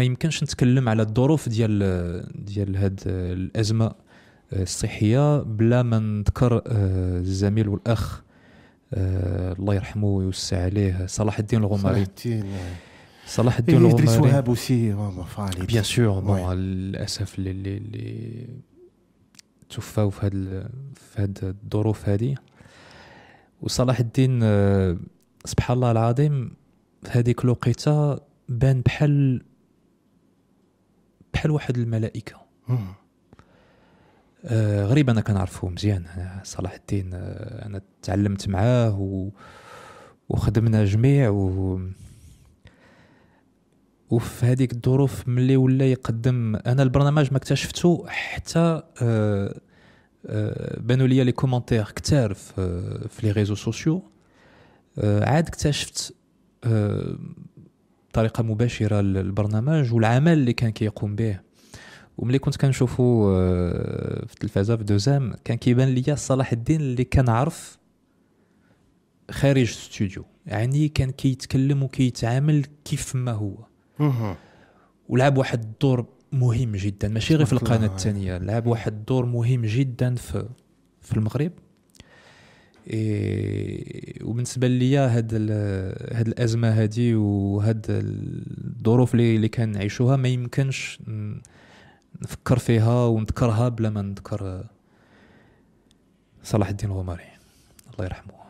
ما يمكنش نتكلم على الظروف ديال ديال هاد الازمه آه، الصحيه بلا ما نذكر آه، الزميل والاخ آه، الله يرحمه ويوسع عليه صلاح الدين الغماري صلاح الدين صلاح إيه، الدين الغماري ادريس وهاب وسي بيان سور بون للاسف اللي اللي توفاو في هاد في هاد الظروف هذه وصلاح الدين سبحان الله العظيم في هذيك الوقيته بان بحال بحال واحد الملائكه آه غريب انا كنعرفو مزيان صلاح الدين آه انا تعلمت معاه و... وخدمنا جميع و وفي هذيك الظروف ملي ولا يقدم انا البرنامج ما اكتشفتو حتى آه, آه، بانوا لي لي كومونتير كثار في لي ريزو سوسيو آه، عاد اكتشفت آه، بطريقه مباشره للبرنامج والعمل اللي كان كيقوم به وملي كنت كنشوفو آه، في التلفازه في دوزام كان كيبان ليا صلاح الدين اللي كان عارف خارج الاستوديو يعني كان كيتكلم وكيتعامل كيف ما هو ولعب واحد الدور مهم جدا ماشي غير في القناه الثانيه لعب واحد الدور مهم جدا في في المغرب إيه، بالنسبه ليا هاد هاد الازمه هادي وهاد الظروف اللي اللي كنعيشوها ما يمكنش نفكر فيها ونذكرها بلا ما نذكر صلاح الدين الغماري الله يرحمه